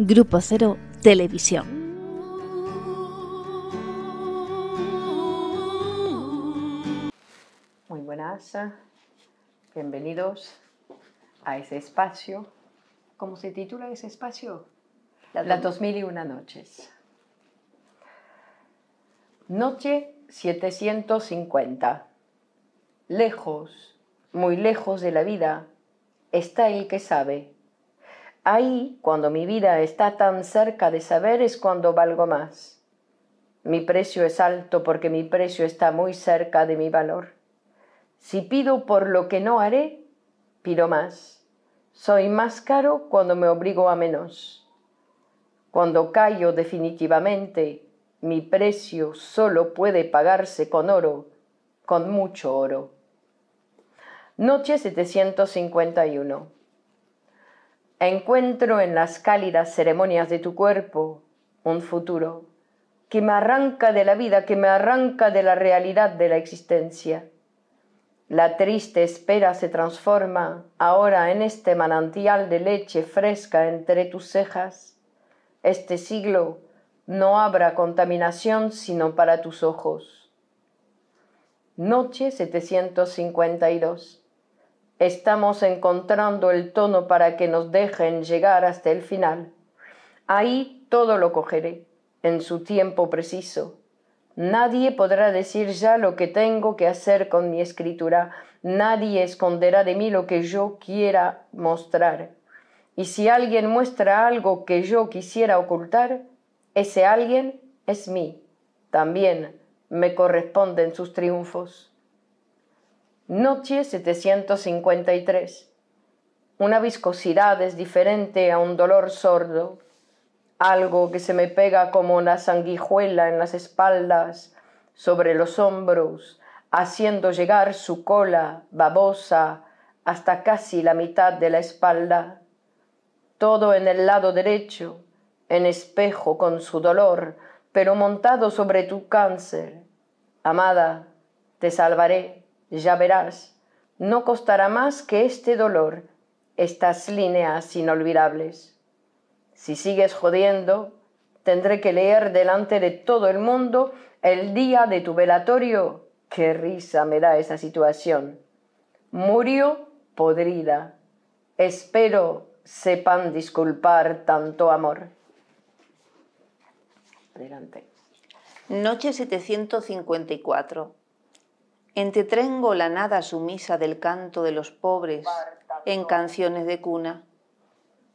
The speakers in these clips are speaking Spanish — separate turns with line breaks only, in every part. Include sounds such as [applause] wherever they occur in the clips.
Grupo Cero Televisión.
Muy buenas, bienvenidos a ese espacio. ¿Cómo se titula ese espacio? Las 2001 noches. Noche 750. Lejos, muy lejos de la vida, está el que sabe Ahí, cuando mi vida está tan cerca de saber, es cuando valgo más. Mi precio es alto porque mi precio está muy cerca de mi valor. Si pido por lo que no haré, pido más. Soy más caro cuando me obligo a menos. Cuando callo definitivamente, mi precio solo puede pagarse con oro, con mucho oro. Noche 751 encuentro en las cálidas ceremonias de tu cuerpo un futuro que me arranca de la vida, que me arranca de la realidad de la existencia. La triste espera se transforma ahora en este manantial de leche fresca entre tus cejas. Este siglo no habrá contaminación sino para tus ojos. Noche 752. Estamos encontrando el tono para que nos dejen llegar hasta el final. Ahí todo lo cogeré, en su tiempo preciso. Nadie podrá decir ya lo que tengo que hacer con mi escritura, nadie esconderá de mí lo que yo quiera mostrar. Y si alguien muestra algo que yo quisiera ocultar, ese alguien es mí. También me corresponden sus triunfos. Noche 753. Una viscosidad es diferente a un dolor sordo, algo que se me pega como una sanguijuela en las espaldas, sobre los hombros, haciendo llegar su cola babosa hasta casi la mitad de la espalda, todo en el lado derecho, en espejo con su dolor, pero montado sobre tu cáncer. Amada, te salvaré ya verás, no costará más que este dolor, estas líneas inolvidables. Si sigues jodiendo, tendré que leer delante de todo el mundo el día de tu velatorio. Qué risa me da esa situación. Murió podrida. Espero sepan disculpar tanto
amor. Adelante. Noche 754. Entretrengo la nada sumisa del canto de los pobres en canciones de cuna.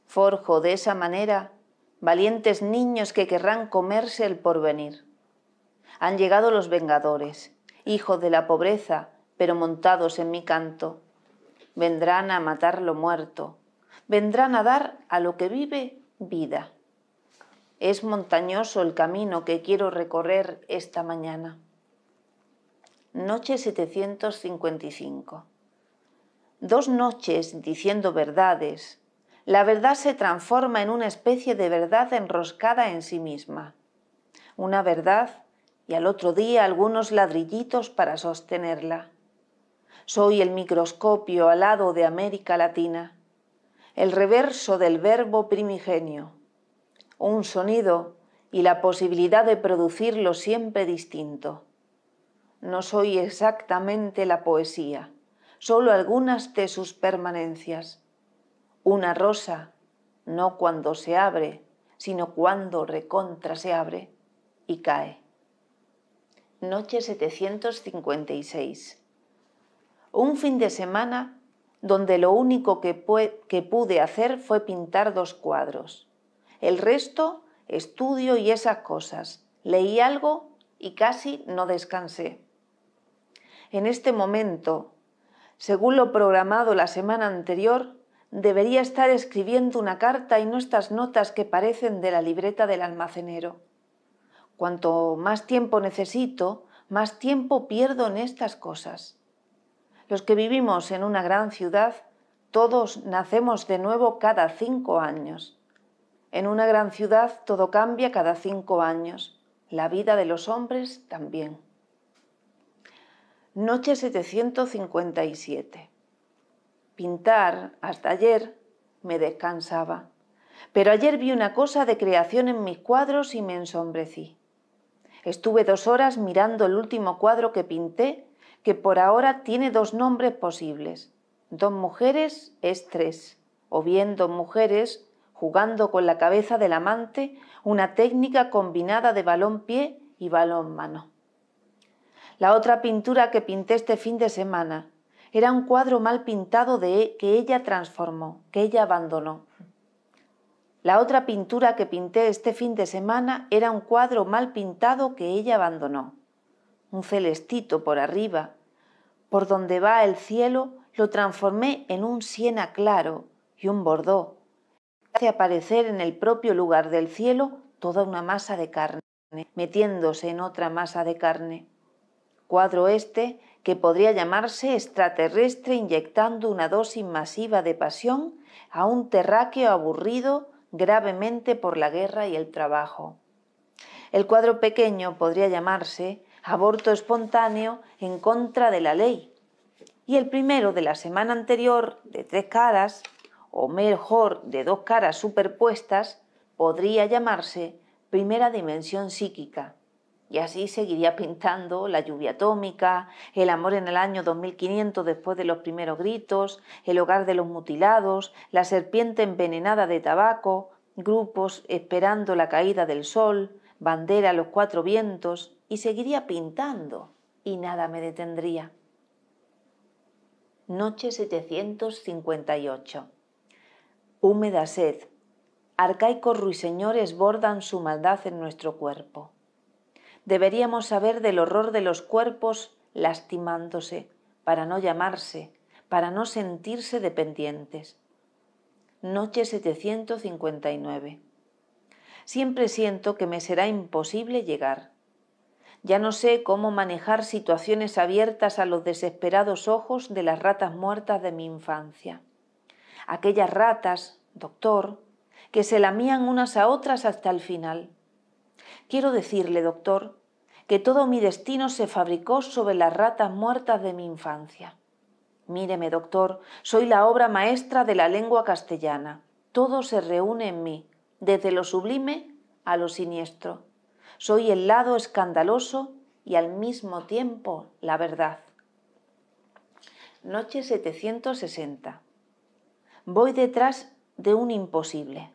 Forjo de esa manera valientes niños que querrán comerse el porvenir. Han llegado los vengadores, hijos de la pobreza, pero montados en mi canto. Vendrán a matar lo muerto, vendrán a dar a lo que vive vida. Es montañoso el camino que quiero recorrer esta mañana noche 755. Dos noches diciendo verdades. La verdad se transforma en una especie de verdad enroscada en sí misma. Una verdad y al otro día algunos ladrillitos para sostenerla. Soy el microscopio alado de América Latina, el reverso del verbo primigenio, un sonido y la posibilidad de producirlo siempre distinto no soy exactamente la poesía, solo algunas de sus permanencias. Una rosa, no cuando se abre, sino cuando recontra se abre y cae. Noche 756. Un fin de semana donde lo único que, que, pude hacer fue pintar dos cuadros. El resto, estudio y esas cosas. Leí algo y casi no descansé en este momento, según lo programado la semana anterior, debería estar escribiendo una carta y no estas notas que parecen de la libreta del almacenero. Cuanto más tiempo necesito, más tiempo pierdo en estas cosas. Los que vivimos en una gran ciudad, todos nacemos de nuevo cada cinco años. En una gran ciudad todo cambia cada cinco años, la vida de los hombres también. Noche 757. Pintar, hasta ayer, me descansaba. Pero ayer vi una cosa de creación en mis cuadros y me ensombrecí. Estuve dos horas mirando el último cuadro que pinté, que por ahora tiene dos nombres posibles. Dos mujeres es tres, o bien dos mujeres jugando con la cabeza del amante, una técnica combinada de balón pie y balón mano. La otra pintura que pinté este fin de semana era un cuadro mal pintado de e, que ella transformó, que ella abandonó. La otra pintura que pinté este fin de semana era un cuadro mal pintado que ella abandonó. Un celestito por arriba, por donde va el cielo, lo transformé en un siena claro y un bordó. Hace aparecer en el propio lugar del cielo toda una masa de carne, metiéndose en otra masa de carne cuadro este, que podría llamarse extraterrestre inyectando una dosis masiva de pasión a un terráqueo aburrido gravemente por la guerra y el trabajo. El cuadro pequeño podría llamarse aborto espontáneo en contra de la ley. Y el primero de la semana anterior, de tres caras, o mejor, de dos caras superpuestas, podría llamarse primera dimensión psíquica. Y así seguiría pintando la lluvia atómica, el amor en el año 2500 después de los primeros gritos, el hogar de los mutilados, la serpiente envenenada de tabaco, grupos esperando la caída del sol, bandera a los cuatro vientos, y seguiría pintando, y nada me detendría. Noche 758. Húmeda sed. Arcaicos ruiseñores bordan su maldad en nuestro cuerpo deberíamos saber del horror de los cuerpos lastimándose, para no llamarse, para no sentirse dependientes. Noche 759. Siempre siento que me será imposible llegar. Ya no sé cómo manejar situaciones abiertas a los desesperados ojos de las ratas muertas de mi infancia. Aquellas ratas, doctor, que se lamían unas a otras hasta el final. Quiero decirle, doctor, que todo mi destino se fabricó sobre las ratas muertas de mi infancia. Míreme, doctor, soy la obra maestra de la lengua castellana. Todo se reúne en mí, desde lo sublime a lo siniestro. Soy el lado escandaloso y al mismo tiempo la verdad. Noche 760. Voy detrás de un imposible,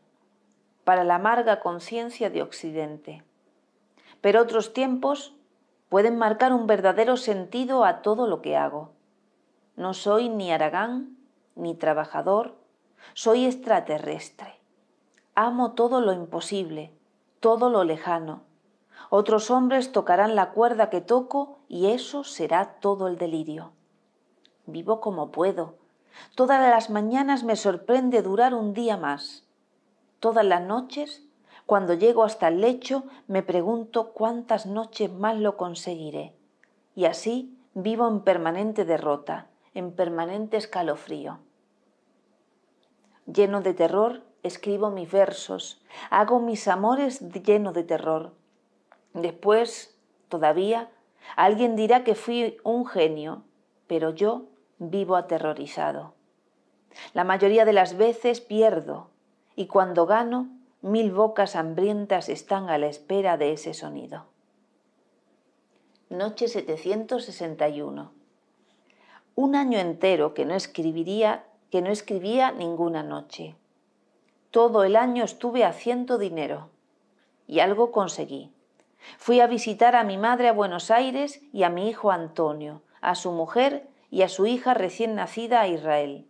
para la amarga conciencia de Occidente pero otros tiempos pueden marcar un verdadero sentido a todo lo que hago. No soy ni Aragán, ni trabajador, soy extraterrestre. Amo todo lo imposible, todo lo lejano. Otros hombres tocarán la cuerda que toco y eso será todo el delirio. Vivo como puedo. Todas las mañanas me sorprende durar un día más. Todas las noches cuando llego hasta el lecho, me pregunto cuántas noches más lo conseguiré. Y así vivo en permanente derrota, en permanente escalofrío. Lleno de terror, escribo mis versos, hago mis amores lleno de terror. Después, todavía, alguien dirá que fui un genio, pero yo vivo aterrorizado. La mayoría de las veces pierdo y cuando gano mil bocas hambrientas están a la espera de ese sonido. Noche 761. Un año entero que no escribiría, que no escribía ninguna noche. Todo el año estuve haciendo dinero y algo conseguí. Fui a visitar a mi madre a Buenos Aires y a mi hijo Antonio, a su mujer y a su hija recién nacida a Israel.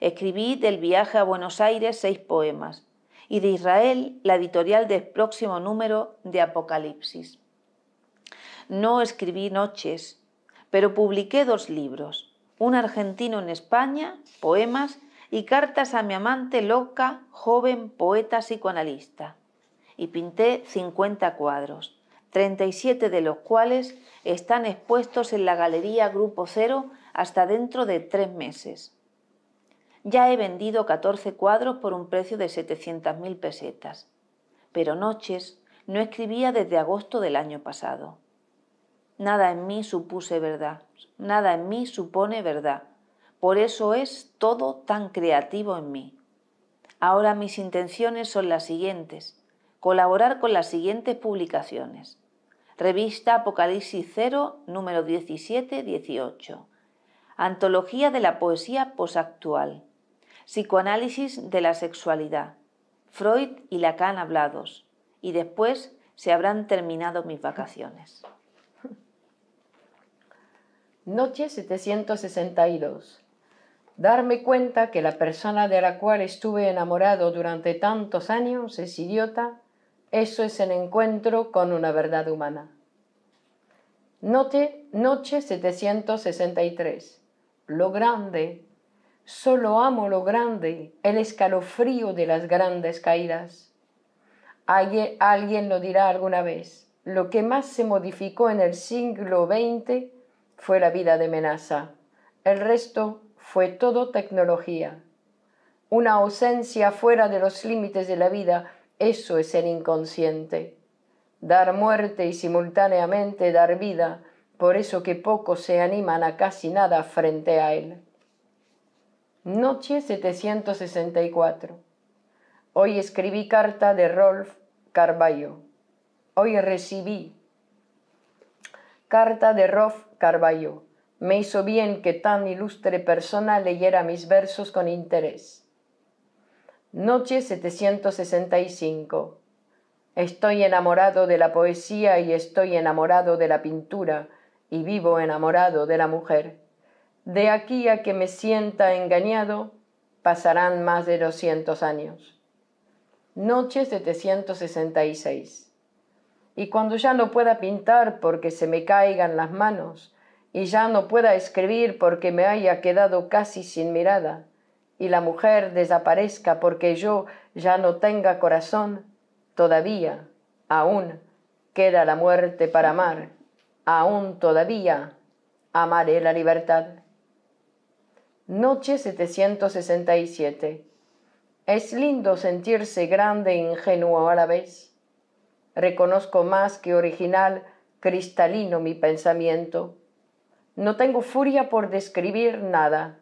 Escribí del viaje a Buenos Aires seis poemas, y de Israel la editorial del próximo número de Apocalipsis. No escribí noches, pero publiqué dos libros, un argentino en España, poemas, y cartas a mi amante loca, joven poeta psicoanalista. Y pinté 50 cuadros, 37 de los cuales están expuestos en la Galería Grupo Cero hasta dentro de tres meses. Ya he vendido 14 cuadros por un precio de 700.000 pesetas, pero Noches no escribía desde agosto del año pasado. Nada en mí supuse verdad, nada en mí supone verdad. Por eso es todo tan creativo en mí. Ahora mis intenciones son las siguientes. Colaborar con las siguientes publicaciones. Revista Apocalipsis 0, número 17-18. Antología de la poesía posactual. Psicoanálisis de la sexualidad. Freud y Lacan hablados. Y después se habrán terminado mis vacaciones. Noche 762.
Darme cuenta que la persona de la cual estuve enamorado durante tantos años es idiota, eso es el encuentro con una verdad humana. Noche, noche 763. Lo grande Solo amo lo grande, el escalofrío de las grandes caídas. Alguien, lo dirá alguna vez. Lo que más se modificó en el siglo XX fue la vida de amenaza. El resto fue todo tecnología. Una ausencia fuera de los límites de la vida, eso es ser inconsciente. Dar muerte y simultáneamente dar vida, por eso que pocos se animan a casi nada frente a él. Noche 764. Hoy escribí carta de Rolf Carballo. Hoy recibí carta de Rolf Carballo. Me hizo bien que tan ilustre persona leyera mis versos con interés. Noche 765. Estoy enamorado de la poesía y estoy enamorado de la pintura y vivo enamorado de la mujer. De aquí a que me sienta engañado, pasarán más de doscientos años. Noche 766. Y cuando ya no pueda pintar porque se me caigan las manos, y ya no pueda escribir porque me haya quedado casi sin mirada, y la mujer desaparezca porque yo ya no tenga corazón, todavía, aún, queda la muerte para amar, aún todavía, amaré la libertad. Noche 767. Es lindo sentirse grande e ingenuo a la vez. Reconozco más que original, cristalino mi pensamiento. No tengo furia por describir nada.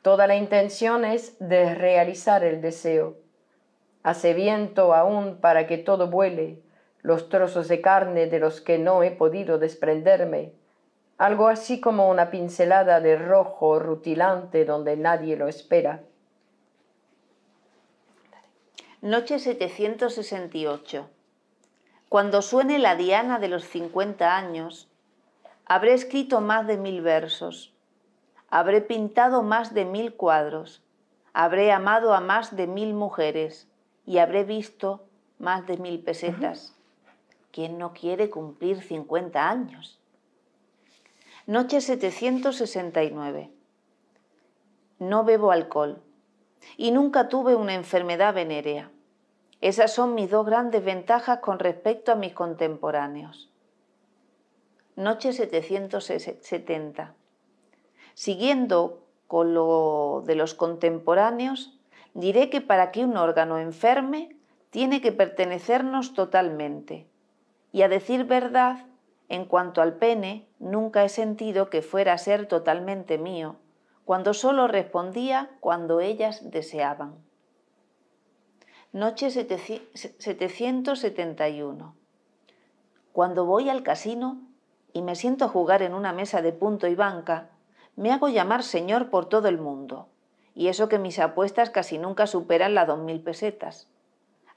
Toda la intención es de realizar el deseo. Hace viento aún para que todo vuele, los trozos de carne de los que no he podido desprenderme algo así como una pincelada de rojo rutilante donde nadie
lo espera. Noche 768. Cuando suene la diana de los 50 años, habré escrito más de mil versos, habré pintado más de mil cuadros, habré amado a más de mil mujeres y habré visto más de mil pesetas. ¿Quién no quiere cumplir 50 años? Noche 769. No bebo alcohol y nunca tuve una enfermedad venérea. Esas son mis dos grandes ventajas con respecto a mis contemporáneos. Noche 770. Siguiendo con lo de los contemporáneos, diré que para que un órgano enferme tiene que pertenecernos totalmente. Y a decir verdad, en cuanto al pene, Nunca he sentido que fuera a ser totalmente mío, cuando solo respondía cuando ellas deseaban. Noche 771. Cuando voy al casino y me siento a jugar en una mesa de punto y banca, me hago llamar señor por todo el mundo, y eso que mis apuestas casi nunca superan las dos mil pesetas.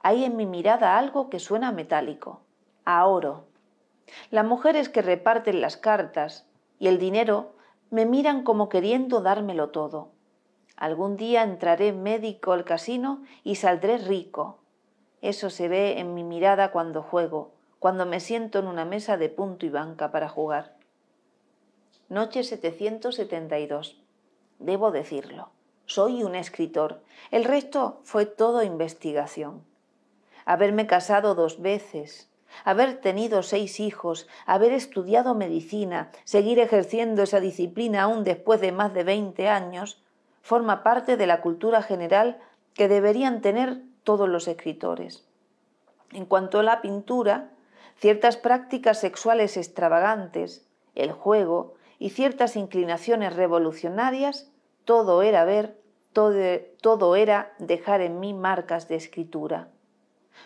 Hay en mi mirada algo que suena metálico, a oro, las mujeres que reparten las cartas y el dinero me miran como queriendo dármelo todo. Algún día entraré médico al casino y saldré rico. Eso se ve en mi mirada cuando juego, cuando me siento en una mesa de punto y banca para jugar. Noche 772. Debo decirlo. Soy un escritor. El resto fue todo investigación. Haberme casado dos veces, Haber tenido seis hijos, haber estudiado medicina, seguir ejerciendo esa disciplina aún después de más de veinte años, forma parte de la cultura general que deberían tener todos los escritores. En cuanto a la pintura, ciertas prácticas sexuales extravagantes, el juego y ciertas inclinaciones revolucionarias, todo era ver, todo, todo era dejar en mí marcas de escritura.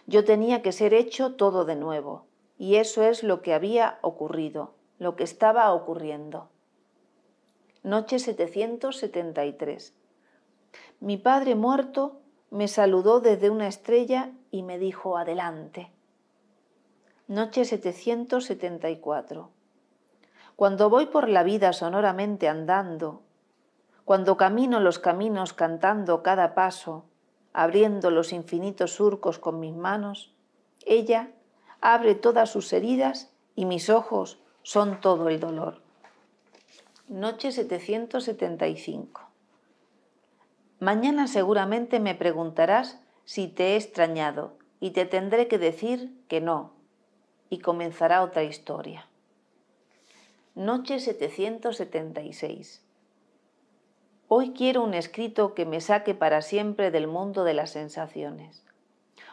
Yo tenía que ser hecho todo de nuevo, y eso es lo que había ocurrido, lo que estaba ocurriendo. Noche 773. Mi padre muerto me saludó desde una estrella y me dijo adelante. Noche 774. Cuando voy por la vida sonoramente andando, cuando camino los caminos cantando cada paso, abriendo los infinitos surcos con mis manos, ella abre todas sus heridas y mis ojos son todo el dolor. Noche 775. Mañana seguramente me preguntarás si te he extrañado y te tendré que decir que no, y comenzará otra historia. Noche 776. Hoy quiero un escrito que me saque para siempre del mundo de las sensaciones.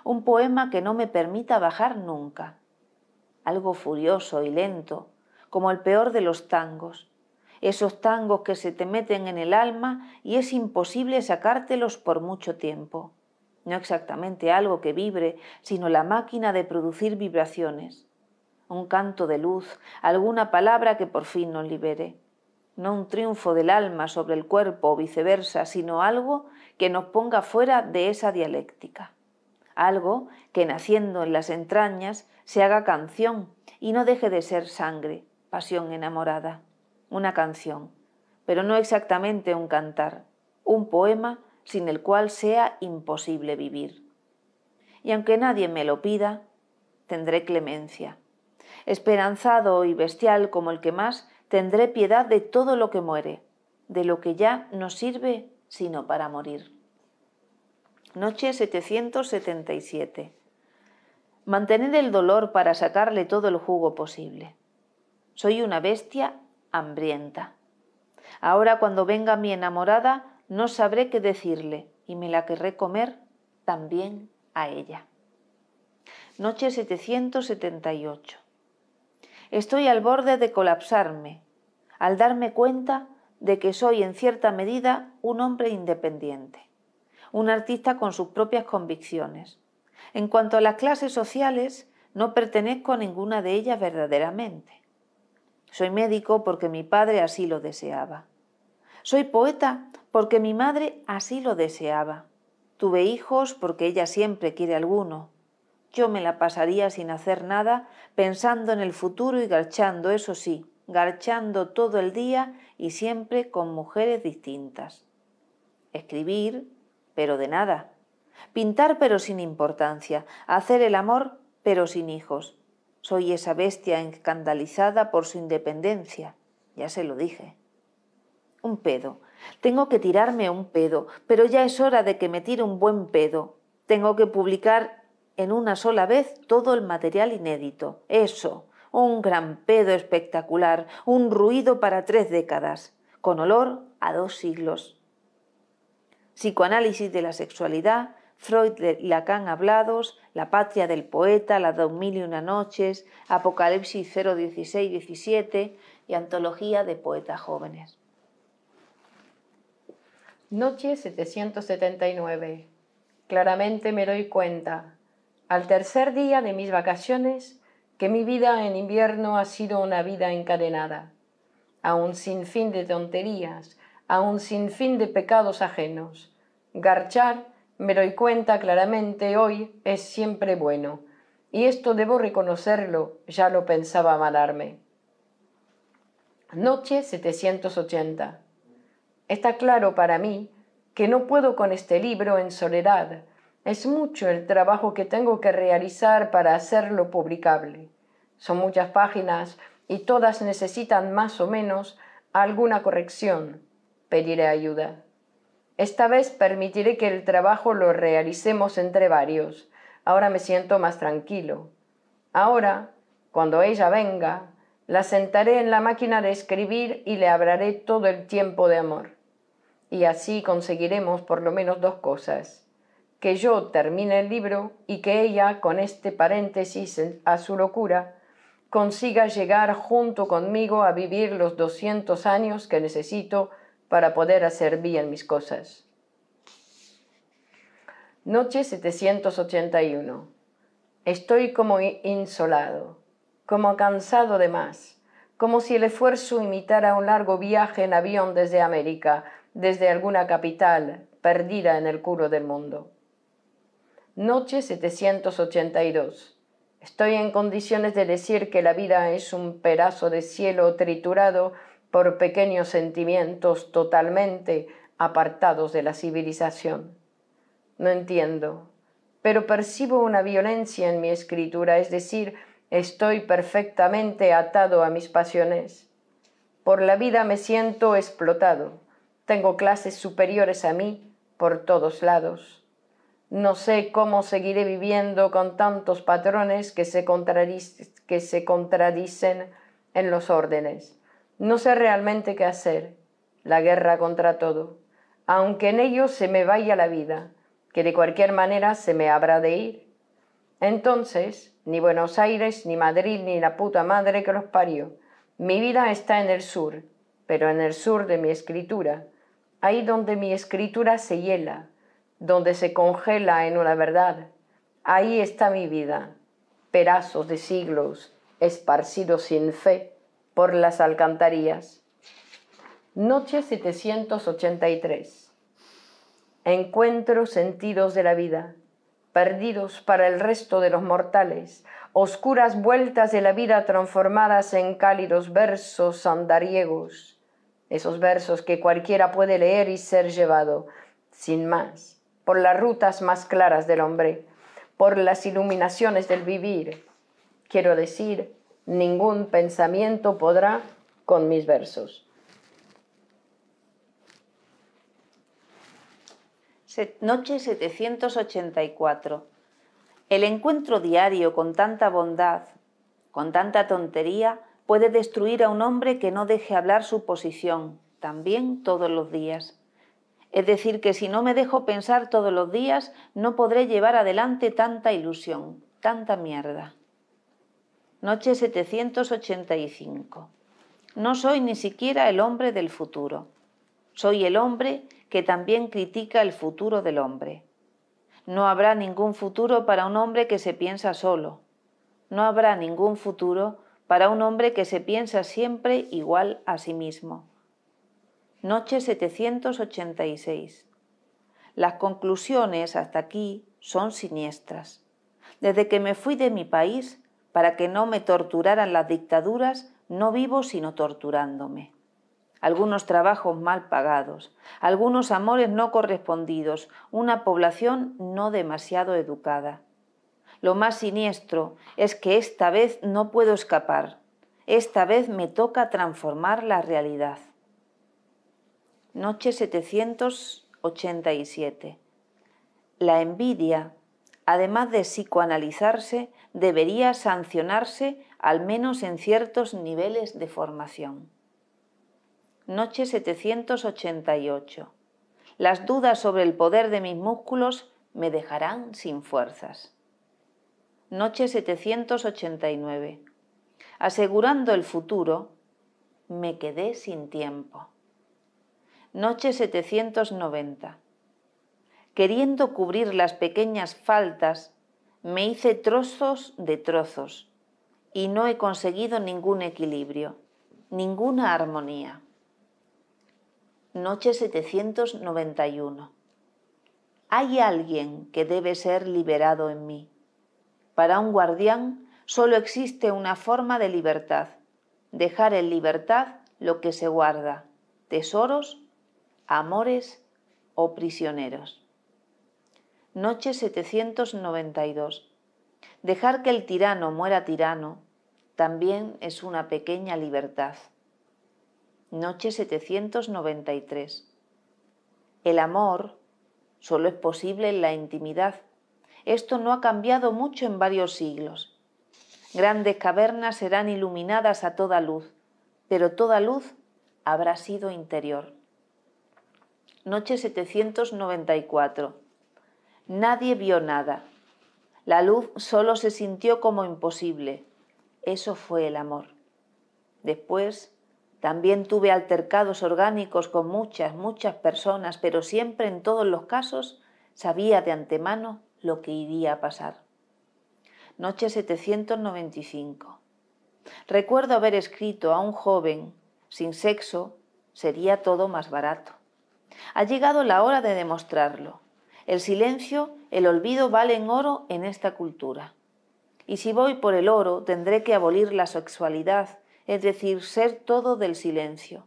Un poema que no me permita bajar nunca. Algo furioso y lento, como el peor de los tangos. Esos tangos que se te meten en el alma y es imposible sacártelos por mucho tiempo. No exactamente algo que vibre, sino la máquina de producir vibraciones. Un canto de luz, alguna palabra que por fin nos libere no un triunfo del alma sobre el cuerpo o viceversa, sino algo que nos ponga fuera de esa dialéctica, algo que naciendo en las entrañas se haga canción y no deje de ser sangre, pasión enamorada, una canción, pero no exactamente un cantar, un poema sin el cual sea imposible vivir. Y aunque nadie me lo pida, tendré clemencia, esperanzado y bestial como el que más tendré piedad de todo lo que muere, de lo que ya no sirve sino para morir. Noche 777. Mantener el dolor para sacarle todo el jugo posible. Soy una bestia hambrienta. Ahora cuando venga mi enamorada no sabré qué decirle y me la querré comer también a ella. Noche 778. Estoy al borde de colapsarme al darme cuenta de que soy en cierta medida un hombre independiente, un artista con sus propias convicciones. En cuanto a las clases sociales, no pertenezco a ninguna de ellas verdaderamente. Soy médico porque mi padre así lo deseaba. Soy poeta porque mi madre así lo deseaba. Tuve hijos porque ella siempre quiere alguno. Yo me la pasaría sin hacer nada, pensando en el futuro y garchando, eso sí, garchando todo el día y siempre con mujeres distintas. Escribir, pero de nada. Pintar, pero sin importancia. Hacer el amor, pero sin hijos. Soy esa bestia escandalizada por su independencia. Ya se lo dije. Un pedo. Tengo que tirarme un pedo, pero ya es hora de que me tire un buen pedo. Tengo que publicar en una sola vez todo el material inédito. Eso un gran pedo espectacular, un ruido para tres décadas, con olor a dos siglos. Psicoanálisis de la sexualidad, Freud y Lacan hablados, La patria del poeta, Las dos mil y una noches, Apocalipsis 016-17 y Antología de poetas jóvenes. Noche
779. Claramente me doy cuenta. Al tercer día de mis vacaciones que mi vida en invierno ha sido una vida encadenada, a un sinfín de tonterías, a un sinfín de pecados ajenos. Garchar, me doy cuenta claramente hoy, es siempre bueno, y esto debo reconocerlo, ya lo pensaba malarme. Noche 780. Está claro para mí que no puedo con este libro en soledad, es mucho el trabajo que tengo que realizar para hacerlo publicable. Son muchas páginas y todas necesitan más o menos alguna corrección. Pediré ayuda. Esta vez permitiré que el trabajo lo realicemos entre varios. Ahora me siento más tranquilo. Ahora, cuando ella venga, la sentaré en la máquina de escribir y le hablaré todo el tiempo de amor. Y así conseguiremos por lo menos dos cosas que yo termine el libro y que ella, con este paréntesis a su locura, consiga llegar junto conmigo a vivir los 200 años que necesito para poder hacer bien mis cosas. Noche 781. Estoy como insolado, como cansado de más, como si el esfuerzo imitara un largo viaje en avión desde América, desde alguna capital, perdida en el culo del mundo. Noche 782. Estoy en condiciones de decir que la vida es un pedazo de cielo triturado por pequeños sentimientos totalmente apartados de la civilización. No entiendo, pero percibo una violencia en mi escritura, es decir, estoy perfectamente atado a mis pasiones. Por la vida me siento explotado. Tengo clases superiores a mí por todos lados. No sé cómo seguiré viviendo con tantos patrones que se, contradicen en los órdenes. No sé realmente qué hacer. La guerra contra todo. Aunque en ello se me vaya la vida, que de cualquier manera se me habrá de ir. Entonces, ni Buenos Aires, ni Madrid, ni la puta madre que los parió. Mi vida está en el sur, pero en el sur de mi escritura, ahí donde mi escritura se hiela, donde se congela en una verdad. Ahí está mi vida, pedazos de siglos esparcidos sin fe por las alcantarillas. Noche 783. Encuentro sentidos de la vida, perdidos para el resto de los mortales, oscuras vueltas de la vida transformadas en cálidos versos andariegos, esos versos que cualquiera puede leer y ser llevado, sin más por las rutas más claras del hombre, por las iluminaciones del vivir. Quiero decir, ningún pensamiento podrá
con mis versos. Noche 784. El encuentro diario con tanta bondad, con tanta tontería, puede destruir a un hombre que no deje hablar su posición, también todos los días. Es decir, que si no me dejo pensar todos los días, no podré llevar adelante tanta ilusión, tanta mierda. Noche 785. No soy ni siquiera el hombre del futuro. Soy el hombre que también critica el futuro del hombre. No habrá ningún futuro para un hombre que se piensa solo. No habrá ningún futuro para un hombre que se piensa siempre igual a sí mismo noche 786. Las conclusiones hasta aquí son siniestras. Desde que me fui de mi país, para que no me torturaran las dictaduras, no vivo sino torturándome. Algunos trabajos mal pagados, algunos amores no correspondidos, una población no demasiado educada. Lo más siniestro es que esta vez no puedo escapar. Esta vez me toca transformar la realidad. Noche 787. La envidia, además de psicoanalizarse, debería sancionarse al menos en ciertos niveles de formación. Noche 788. Las dudas sobre el poder de mis músculos me dejarán sin fuerzas. Noche 789. Asegurando el futuro, me quedé sin tiempo noche 790. Queriendo cubrir las pequeñas faltas, me hice trozos de trozos y no he conseguido ningún equilibrio, ninguna armonía. Noche 791. Hay alguien que debe ser liberado en mí. Para un guardián solo existe una forma de libertad, dejar en libertad lo que se guarda, tesoros amores o prisioneros. Noche 792. Dejar que el tirano muera tirano también es una pequeña libertad. Noche 793. El amor solo es posible en la intimidad. Esto no ha cambiado mucho en varios siglos. Grandes cavernas serán iluminadas a toda luz, pero toda luz habrá sido interior noche 794. Nadie vio nada. La luz solo se sintió como imposible. Eso fue el amor. Después, también tuve altercados orgánicos con muchas, muchas personas, pero siempre en todos los casos sabía de antemano lo que iría a pasar. Noche 795. Recuerdo haber escrito a un joven, sin sexo, sería todo más barato. Ha llegado la hora de demostrarlo. El silencio, el olvido valen oro en esta cultura. Y si voy por el oro, tendré que abolir la sexualidad, es decir, ser todo del silencio.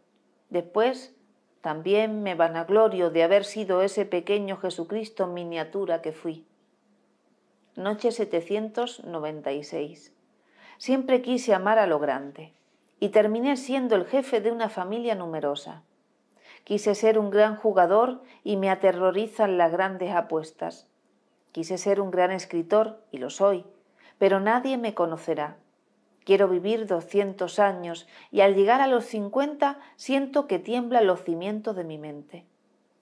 Después, también me vanaglorio de haber sido ese pequeño Jesucristo en miniatura que fui. Noche 796. Siempre quise amar a lo grande y terminé siendo el jefe de una familia numerosa. Quise ser un gran jugador y me aterrorizan las grandes apuestas. Quise ser un gran escritor y lo soy, pero nadie me conocerá. Quiero vivir 200 años y al llegar a los cincuenta siento que tiembla los cimientos de mi mente.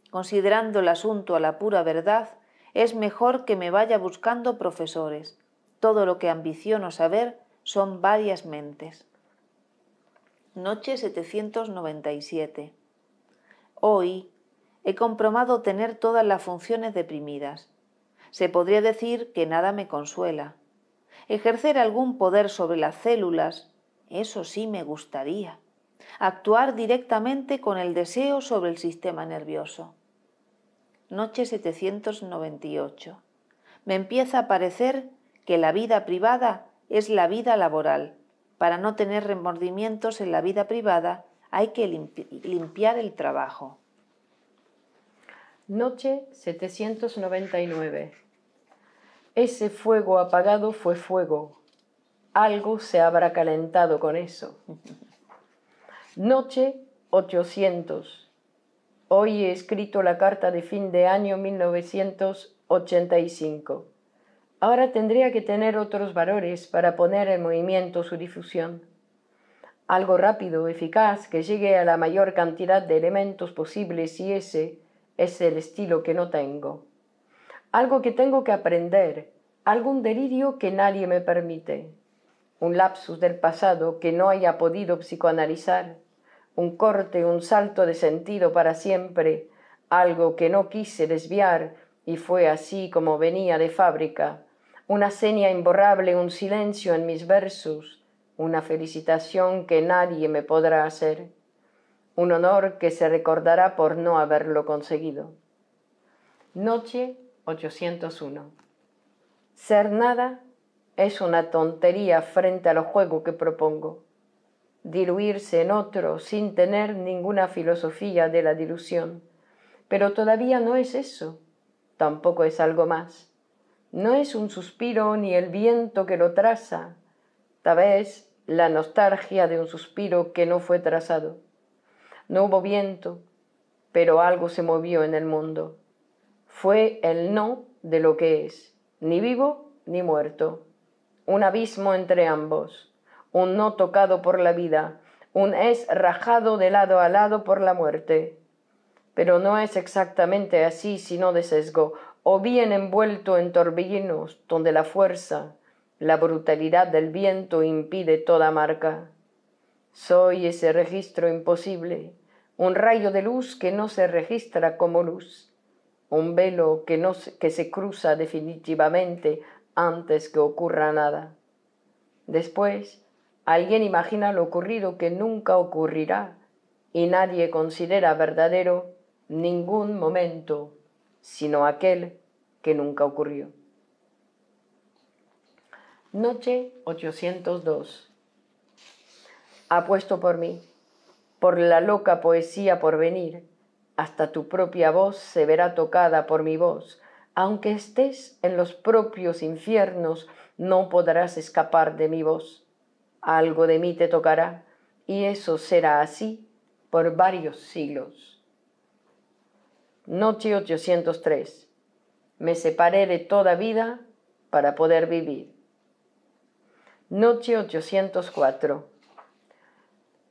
Considerando el asunto a la pura verdad, es mejor que me vaya buscando profesores. Todo lo que ambiciono saber son varias mentes. Noche 797. Hoy he comprobado tener todas las funciones deprimidas. Se podría decir que nada me consuela. Ejercer algún poder sobre las células, eso sí me gustaría. Actuar directamente con el deseo sobre el sistema nervioso. Noche 798. Me empieza a parecer que la vida privada es la vida laboral, para no tener remordimientos en la vida privada hay que limpiar el trabajo.
Noche 799. Ese fuego apagado fue fuego. Algo se habrá calentado con eso. [laughs] Noche 800. Hoy he escrito la carta de fin de año 1985. Ahora tendría que tener otros valores para poner en movimiento su difusión algo rápido, eficaz, que llegue a la mayor cantidad de elementos posibles y ese es el estilo que no tengo. Algo que tengo que aprender, algún delirio que nadie me permite, un lapsus del pasado que no haya podido psicoanalizar, un corte, un salto de sentido para siempre, algo que no quise desviar y fue así como venía de fábrica, una seña imborrable, un silencio en mis versos, una felicitación que nadie me podrá hacer, un honor que se recordará por no haberlo conseguido. Noche 801. Ser nada es una tontería frente a juego que propongo. Diluirse en otro sin tener ninguna filosofía de la dilución. Pero todavía no es eso, tampoco es algo más. No es un suspiro ni el viento que lo traza. Tal vez la nostalgia de un suspiro que no fue trazado. No hubo viento, pero algo se movió en el mundo. Fue el no de lo que es, ni vivo ni muerto. Un abismo entre ambos, un no tocado por la vida, un es rajado de lado a lado por la muerte. Pero no es exactamente así, sino de sesgo, o bien envuelto en torbellinos donde la fuerza la brutalidad del viento impide toda marca. Soy ese registro imposible, un rayo de luz que no se registra como luz, un velo que, no, que se cruza definitivamente antes que ocurra nada. Después, alguien imagina lo ocurrido que nunca ocurrirá y nadie considera verdadero ningún momento, sino aquel que nunca ocurrió. Noche 802. Apuesto por mí, por la loca poesía por venir, hasta tu propia voz se verá tocada por mi voz. Aunque estés en los propios infiernos, no podrás escapar de mi voz. Algo de mí te tocará, y eso será así por varios siglos. Noche 803. Me separé de toda vida para poder vivir. Noche 804.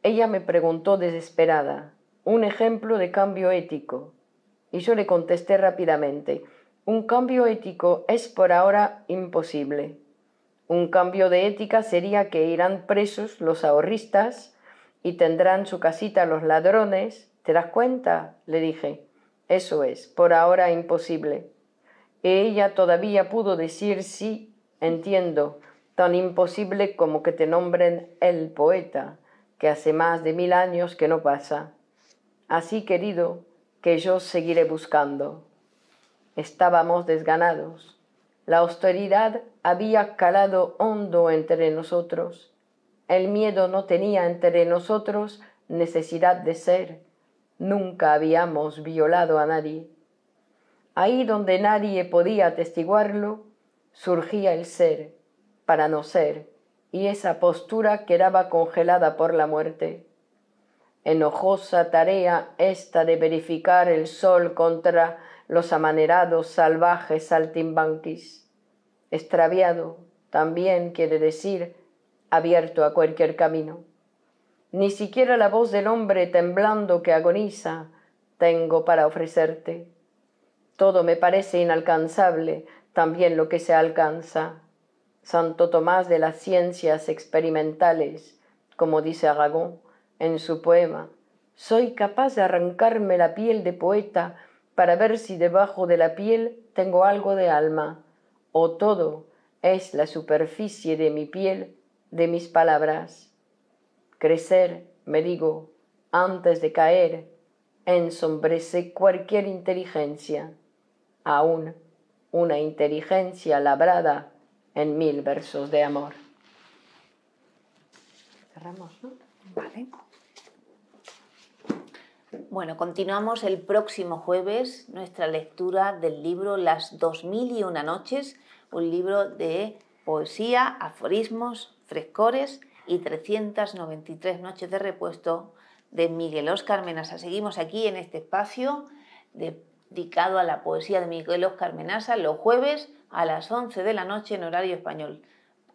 Ella me preguntó desesperada, un ejemplo de cambio ético. Y yo le contesté rápidamente, un cambio ético es por ahora imposible. Un cambio de ética sería que irán presos los ahorristas y tendrán su casita los ladrones. ¿Te das cuenta? le dije. Eso es, por ahora imposible. ella todavía pudo decir sí, entiendo, tan imposible como que te nombren el poeta, que hace más de mil años que no pasa. Así, querido, que yo seguiré buscando. Estábamos desganados. La austeridad había calado hondo entre nosotros. El miedo no tenía entre nosotros necesidad de ser. Nunca habíamos violado a nadie. Ahí donde nadie podía atestiguarlo, surgía el ser para no ser, y esa postura quedaba congelada por la muerte. Enojosa tarea esta de verificar el sol contra los amanerados salvajes saltimbanquis. Extraviado también quiere decir abierto a cualquier camino. Ni siquiera la voz del hombre temblando que agoniza tengo para ofrecerte. Todo me parece inalcanzable, también lo que se alcanza. Santo Tomás de las Ciencias Experimentales, como dice Aragón en su poema, soy capaz de arrancarme la piel de poeta para ver si debajo de la piel tengo algo de alma, o todo es la superficie de mi piel, de mis palabras. Crecer, me digo, antes de caer, ensombrece cualquier inteligencia, aún una inteligencia labrada en mil versos
de amor. Cerramos, ¿no? Bueno, continuamos el próximo jueves nuestra lectura del libro Las dos mil y una noches, un libro de poesía, aforismos, frescores y 393 noches de repuesto de Miguel Óscar Menasa. Seguimos aquí en este espacio dedicado a la poesía de Miguel Óscar Menasa los jueves a las 11 de la noche en horario español.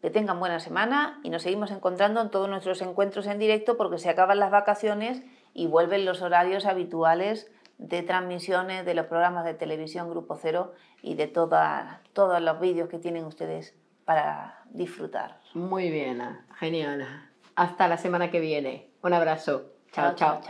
Que tengan buena semana y nos seguimos encontrando en todos nuestros encuentros en directo porque se acaban las vacaciones y vuelven los horarios habituales de transmisiones de los programas de televisión Grupo Cero y de todos los vídeos que tienen ustedes para disfrutar.
Muy bien, genial. Hasta la semana que viene. Un abrazo.
chao. chao.